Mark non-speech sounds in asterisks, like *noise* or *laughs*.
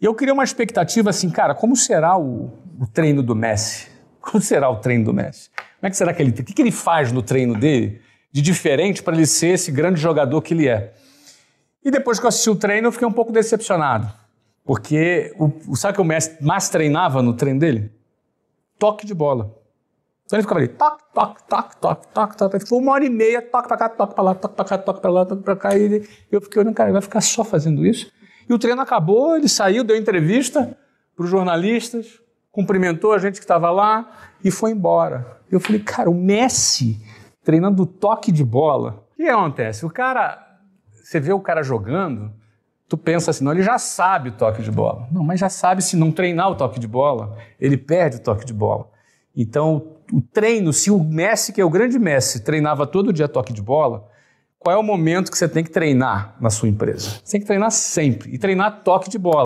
E eu queria uma expectativa assim, cara, como será o, o treino do Messi? *laughs* Como será o treino do Messi? Como é que será que ele. O que, que ele faz no treino dele de diferente para ele ser esse grande jogador que ele é? E depois que eu assisti o treino, eu fiquei um pouco decepcionado. Porque o, sabe o que o Messi mais treinava no treino dele? Toque de bola. Então ele ficava ali, toque, toque, toque, toque, toque, toque. Ficou uma hora e meia, toque pra cá, toque pra lá, toque pra cá, toque pra lá, toque pra cá. E eu fiquei olhando, cara, vai ficar só fazendo isso? E o treino acabou, ele saiu, deu entrevista para os jornalistas, cumprimentou a gente que estava lá e foi embora. Eu falei, cara, o Messi treinando toque de bola. O que acontece? O cara, você vê o cara jogando, tu pensa assim, não, ele já sabe o toque de bola. Não, mas já sabe se não treinar o toque de bola, ele perde o toque de bola. Então, o treino, se o Messi, que é o grande Messi, treinava todo dia toque de bola, qual é o momento que você tem que treinar na sua empresa? Você tem que treinar sempre e treinar toque de bola.